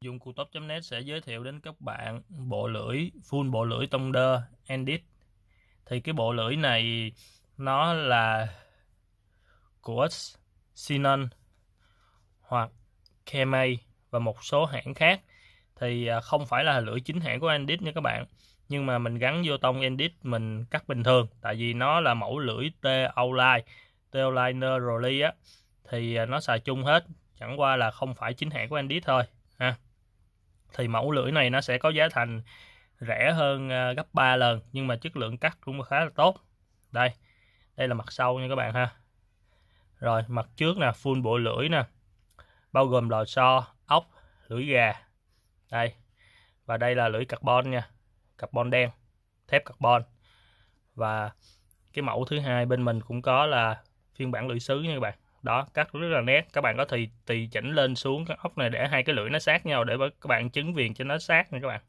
dùng cụ top.net sẽ giới thiệu đến các bạn bộ lưỡi full bộ lưỡi Tonder Endit. Thì cái bộ lưỡi này nó là của Sinon hoặc kemay và một số hãng khác thì à, không phải là lưỡi chính hãng của Endit nha các bạn nhưng mà mình gắn vô tông Endit mình cắt bình thường tại vì nó là mẫu lưỡi T-Outline T-Outline Rolly á thì à, nó xài chung hết chẳng qua là không phải chính hãng của Endit thôi ha thì mẫu lưỡi này nó sẽ có giá thành rẻ hơn ờ, gấp 3 lần nhưng mà chất lượng cắt cũng khá là tốt đây đây là mặt sau nha các bạn ha rồi mặt trước nè full bộ lưỡi nè bao gồm lò xo ốc lưỡi gà đây và đây là lưỡi carbon nha carbon đen thép carbon và cái mẫu thứ hai bên mình cũng có là phiên bản lưỡi sứ nha các bạn đó cắt rất là nét các bạn có thể tùy chỉnh lên xuống cái ốc này để hai cái lưỡi nó sát nhau để các bạn chứng viền cho nó sát nha các bạn